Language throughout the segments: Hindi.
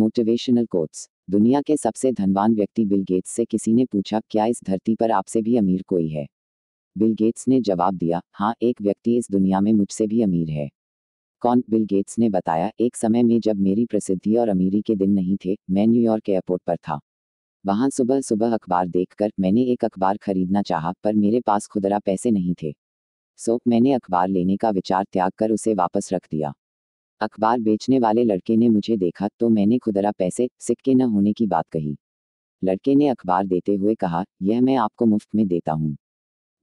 मोटिवेशनल कोट्स दुनिया के सबसे धनवान व्यक्ति बिल गेट्स से किसी ने पूछा क्या इस धरती पर आपसे भी अमीर कोई है बिल गेट्स ने जवाब दिया हाँ एक व्यक्ति इस दुनिया में मुझसे भी अमीर है कौन बिल गेट्स ने बताया एक समय में जब मेरी प्रसिद्धि और अमीरी के दिन नहीं थे मैं न्यूयॉर्क एयरपोर्ट पर था वहाँ सुबह सुबह अखबार देखकर मैंने एक अखबार खरीदना चाहा पर मेरे पास खुदरा पैसे नहीं थे सो मैंने अखबार लेने का विचार त्याग कर उसे वापस रख दिया अखबार बेचने वाले लड़के ने मुझे देखा तो मैंने खुदरा पैसे सिक्के न होने की बात कही लड़के ने अखबार देते हुए कहा यह मैं आपको मुफ्त में देता हूँ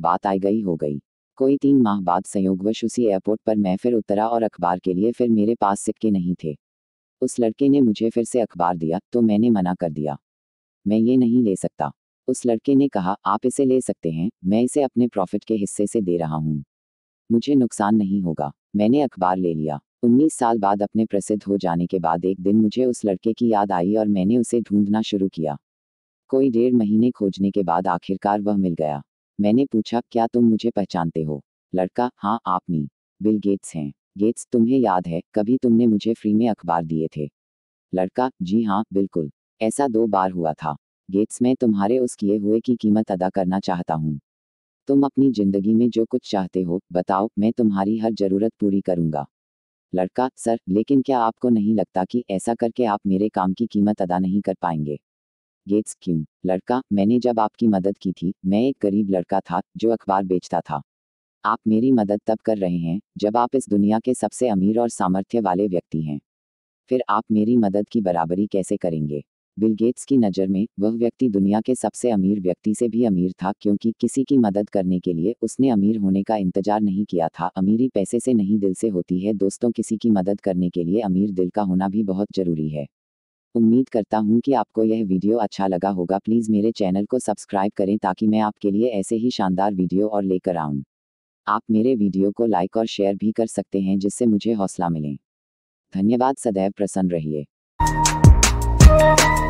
बात आई गई हो गई कोई तीन माह बाद संयोगवश उसी एयरपोर्ट पर मैं फिर उतरा और अखबार के लिए फिर मेरे पास सिक्के नहीं थे उस लड़के ने मुझे फिर से अखबार दिया तो मैंने मना कर दिया मैं ये नहीं ले सकता उस लड़के ने कहा आप इसे ले सकते हैं मैं इसे अपने प्रॉफिट के हिस्से से दे रहा हूँ मुझे नुकसान नहीं होगा मैंने अखबार ले लिया उन्नीस साल बाद अपने प्रसिद्ध हो जाने के बाद एक दिन मुझे उस लड़के की याद आई और मैंने उसे ढूंढना शुरू किया कोई डेढ़ महीने खोजने के बाद आखिरकार वह मिल गया मैंने पूछा क्या तुम मुझे पहचानते हो लड़का हाँ आप नी बिल गेट्स हैं गेट्स तुम्हें याद है कभी तुमने मुझे फ्री में अखबार दिए थे लड़का जी हाँ बिल्कुल ऐसा दो बार हुआ था गेट्स मैं तुम्हारे उस किए हुए की कीमत अदा करना चाहता हूँ तुम अपनी जिंदगी में जो कुछ चाहते हो बताओ मैं तुम्हारी हर जरूरत पूरी करूँगा लड़का सर लेकिन क्या आपको नहीं लगता कि ऐसा करके आप मेरे काम की कीमत अदा नहीं कर पाएंगे गेट्स क्यों लड़का मैंने जब आपकी मदद की थी मैं एक गरीब लड़का था जो अखबार बेचता था आप मेरी मदद तब कर रहे हैं जब आप इस दुनिया के सबसे अमीर और सामर्थ्य वाले व्यक्ति हैं फिर आप मेरी मदद की बराबरी कैसे करेंगे बिल गेट्स की नज़र में वह व्यक्ति दुनिया के सबसे अमीर व्यक्ति से भी अमीर था क्योंकि किसी की मदद करने के लिए उसने अमीर होने का इंतजार नहीं किया था अमीरी पैसे से नहीं दिल से होती है दोस्तों किसी की मदद करने के लिए अमीर दिल का होना भी बहुत ज़रूरी है उम्मीद करता हूँ कि आपको यह वीडियो अच्छा लगा होगा प्लीज़ मेरे चैनल को सब्सक्राइब करें ताकि मैं आपके लिए ऐसे ही शानदार वीडियो और लेकर आऊँ आप मेरे वीडियो को लाइक और शेयर भी कर सकते हैं जिससे मुझे हौसला मिले धन्यवाद सदैव प्रसन्न रहिए